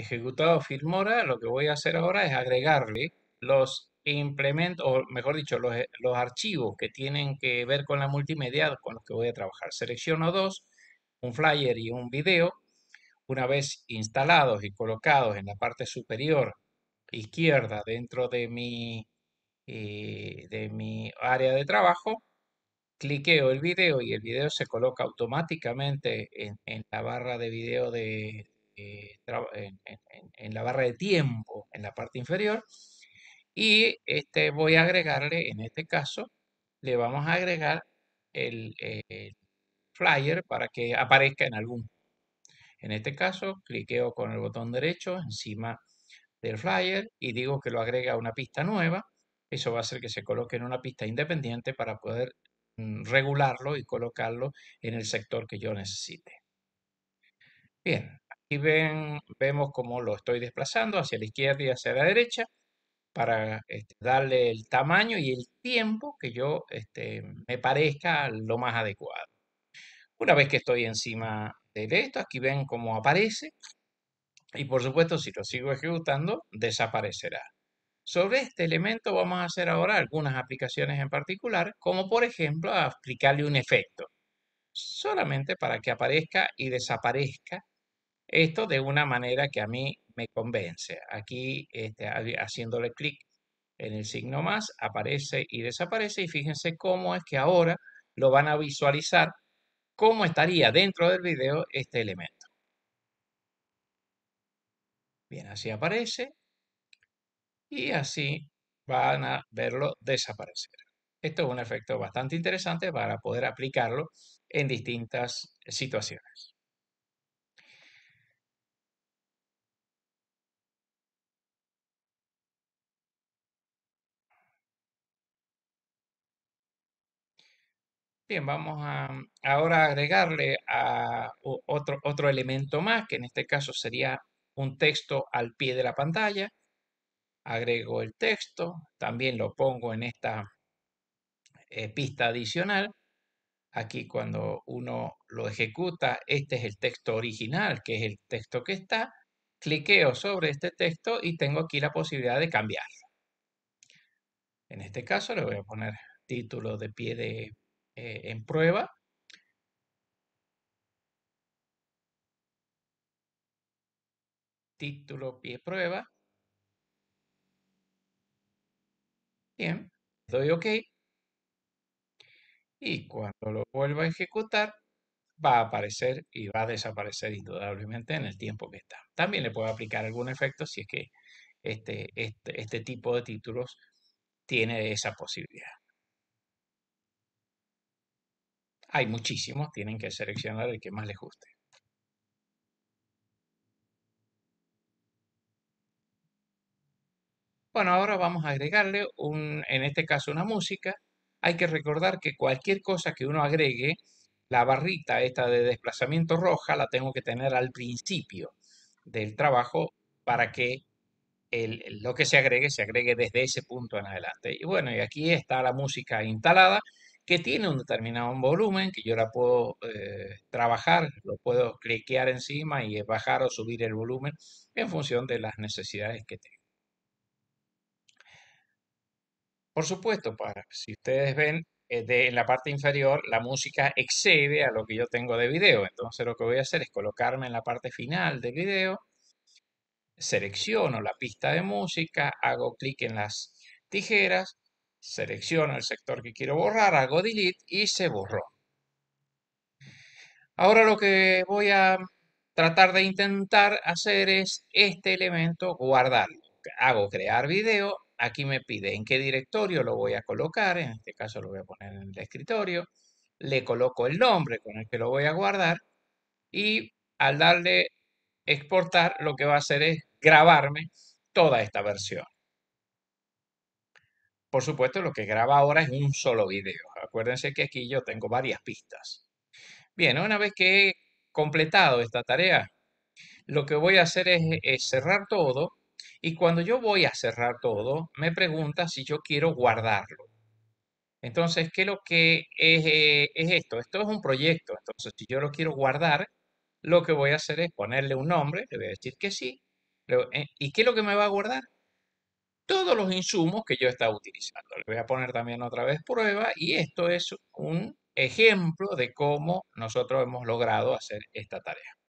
ejecutado Filmora, lo que voy a hacer ahora es agregarle los implementos, o mejor dicho, los, eh, los archivos que tienen que ver con la multimedia con los que voy a trabajar. Selecciono dos, un flyer y un video. Una vez instalados y colocados en la parte superior izquierda dentro de mi, eh, de mi área de trabajo, cliqueo el video y el video se coloca automáticamente en, en la barra de video de, eh, en, la barra de tiempo en la parte inferior. Y este, voy a agregarle, en este caso, le vamos a agregar el, el flyer para que aparezca en algún. En este caso, cliqueo con el botón derecho encima del flyer y digo que lo agrega a una pista nueva. Eso va a hacer que se coloque en una pista independiente para poder mm, regularlo y colocarlo en el sector que yo necesite. Bien, ven, vemos cómo lo estoy desplazando hacia la izquierda y hacia la derecha para este, darle el tamaño y el tiempo que yo este, me parezca lo más adecuado. Una vez que estoy encima de esto, aquí ven cómo aparece y por supuesto si lo sigo ejecutando desaparecerá. Sobre este elemento vamos a hacer ahora algunas aplicaciones en particular, como por ejemplo aplicarle un efecto, solamente para que aparezca y desaparezca esto de una manera que a mí me convence. Aquí, este, haciéndole clic en el signo más, aparece y desaparece. Y fíjense cómo es que ahora lo van a visualizar cómo estaría dentro del video este elemento. Bien, así aparece y así van a verlo desaparecer. Esto es un efecto bastante interesante para poder aplicarlo en distintas situaciones. vamos a mm, ahora agregarle a otro, otro elemento más, que en este caso sería un texto al pie de la pantalla. Agrego el texto, también lo pongo en esta eh, pista adicional. Aquí cuando uno lo ejecuta, este es el texto original, que es el texto que está. Cliqueo sobre este texto y tengo aquí la posibilidad de cambiarlo. En este caso le voy a poner título de pie de eh, en prueba. Título, pie, prueba. Bien, doy OK. Y cuando lo vuelva a ejecutar, va a aparecer y va a desaparecer indudablemente en el tiempo que está. También le puedo aplicar algún efecto si es que este, este, este tipo de títulos tiene esa posibilidad. Hay muchísimos, tienen que seleccionar el que más les guste. Bueno, ahora vamos a agregarle, un, en este caso, una música. Hay que recordar que cualquier cosa que uno agregue, la barrita esta de desplazamiento roja la tengo que tener al principio del trabajo para que el, lo que se agregue se agregue desde ese punto en adelante. Y bueno, y aquí está la música instalada que tiene un determinado volumen, que yo la puedo eh, trabajar, lo puedo cliquear encima y bajar o subir el volumen en función de las necesidades que tengo. Por supuesto, para, si ustedes ven eh, en la parte inferior, la música excede a lo que yo tengo de video. Entonces lo que voy a hacer es colocarme en la parte final del video, selecciono la pista de música, hago clic en las tijeras selecciono el sector que quiero borrar, hago delete y se borró. Ahora lo que voy a tratar de intentar hacer es este elemento guardarlo. Hago crear video, aquí me pide en qué directorio lo voy a colocar, en este caso lo voy a poner en el escritorio, le coloco el nombre con el que lo voy a guardar y al darle exportar lo que va a hacer es grabarme toda esta versión. Por supuesto, lo que graba ahora es un solo video. Acuérdense que aquí yo tengo varias pistas. Bien, una vez que he completado esta tarea, lo que voy a hacer es, cerrar todo y cuando yo voy a cerrar todo, me pregunta si yo quiero guardarlo. Entonces, ¿qué lo que es, eh, es, esto? Esto es un proyecto. Entonces, si yo lo quiero guardar, lo que voy a hacer es ponerle un nombre, le voy a decir que sí. Eh, ¿Y qué es lo que me va a guardar? todos los insumos que yo estaba utilizando. Le voy a poner también otra vez prueba y esto es un ejemplo de cómo nosotros hemos logrado hacer esta tarea.